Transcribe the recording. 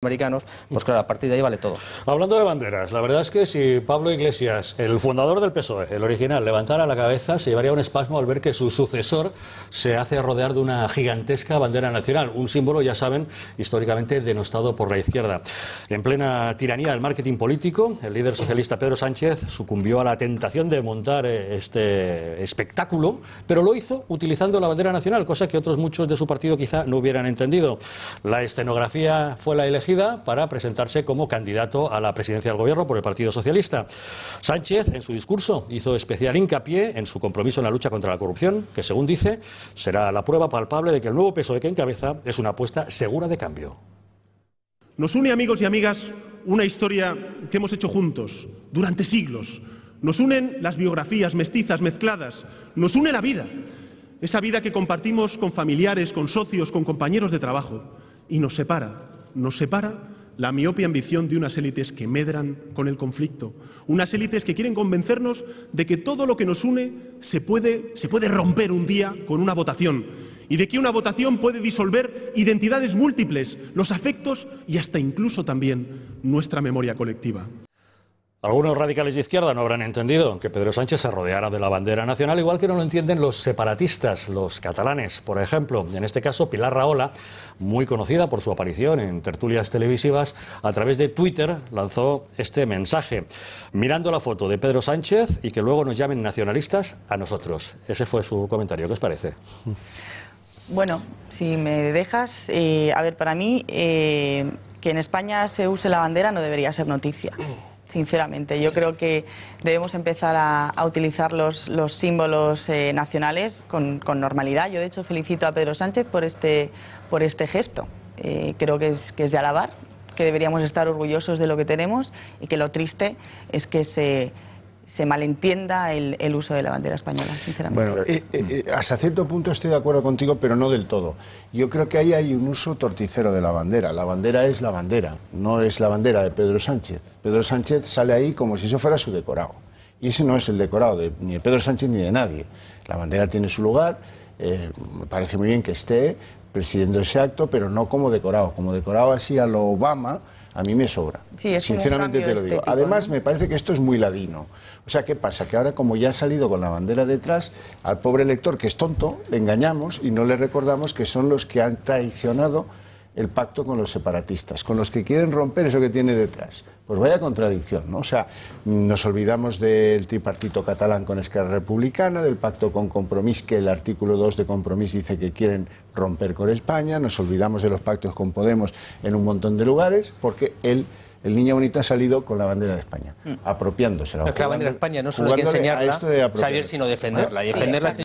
americanos, pues claro, a partir de ahí vale todo. Hablando de banderas, la verdad es que si Pablo Iglesias, el fundador del PSOE, el original, levantara la cabeza, se llevaría un espasmo al ver que su sucesor se hace rodear de una gigantesca bandera nacional, un símbolo, ya saben, históricamente denostado por la izquierda. En plena tiranía del marketing político, el líder socialista Pedro Sánchez sucumbió a la tentación de montar eh, este espectáculo, pero lo hizo utilizando la bandera nacional, cosa que otros muchos de su partido quizá no hubieran entendido. La escenografía fue la elegida para presentarse como candidato a la presidencia del Gobierno por el Partido Socialista. Sánchez, en su discurso, hizo especial hincapié en su compromiso en la lucha contra la corrupción, que según dice, será la prueba palpable de que el nuevo peso de que encabeza es una apuesta segura de cambio. Nos une, amigos y amigas, una historia que hemos hecho juntos durante siglos. Nos unen las biografías mestizas, mezcladas. Nos une la vida. Esa vida que compartimos con familiares, con socios, con compañeros de trabajo. Y nos separa. Nos separa la miopia ambición de unas élites que medran con el conflicto, unas élites que quieren convencernos de que todo lo que nos une se puede, se puede romper un día con una votación y de que una votación puede disolver identidades múltiples, los afectos y hasta incluso también nuestra memoria colectiva. Algunos radicales de izquierda no habrán entendido que Pedro Sánchez se rodeara de la bandera nacional, igual que no lo entienden los separatistas, los catalanes, por ejemplo. En este caso, Pilar Raola, muy conocida por su aparición en tertulias televisivas, a través de Twitter lanzó este mensaje, mirando la foto de Pedro Sánchez y que luego nos llamen nacionalistas a nosotros. Ese fue su comentario. ¿Qué os parece? Bueno, si me dejas, eh, a ver, para mí, eh, que en España se use la bandera no debería ser noticia sinceramente. Yo creo que debemos empezar a, utilizar los, símbolos eh, nacionales con, normalidad. Yo, de hecho, felicito a Pedro Sánchez por este, por este gesto. Eh, creo que es, que es de alabar, que deberíamos estar orgullosos de lo que tenemos y que lo triste es que se se malentienda el, uso de la bandera española, sinceramente. Bueno, eh, eh, eh, hasta cierto punto estoy de acuerdo contigo, pero no del todo. Yo creo que ahí hay un uso torticero de la bandera. La bandera es la bandera, no es la bandera de Pedro Sánchez. Pedro Sánchez sale ahí como si eso fuera su decorado. Y ese no es el decorado ni de Pedro Sánchez ni de nadie. La bandera tiene su lugar, me parece muy bien que esté presidiendo ese acto, pero no como decorado. Como decorado así a lo Obama, a mí me sobra. Sinceramente te lo digo. Además, me parece que esto es muy ladino. O sea, ¿qué pasa? Que ahora, como ya ha salido con la bandera detrás, al pobre lector, que es tonto, le engañamos y no le recordamos que son los que han traicionado el pacto con los separatistas, con los que quieren romper eso que tiene detrás. Pues vaya contradicción, ¿no? O sea, nos olvidamos del tripartito catalán con Esquerra Republicana, del pacto con Compromís, que el artículo 2 de Compromís dice que quieren romper con España, nos olvidamos de los pactos con Podemos en un montón de lugares, porque el... El niño bonito ha salido con la bandera de España, mm. apropiándose. No es que la bandera de España no solo hay que enseñarla, sino defenderla. Y defenderla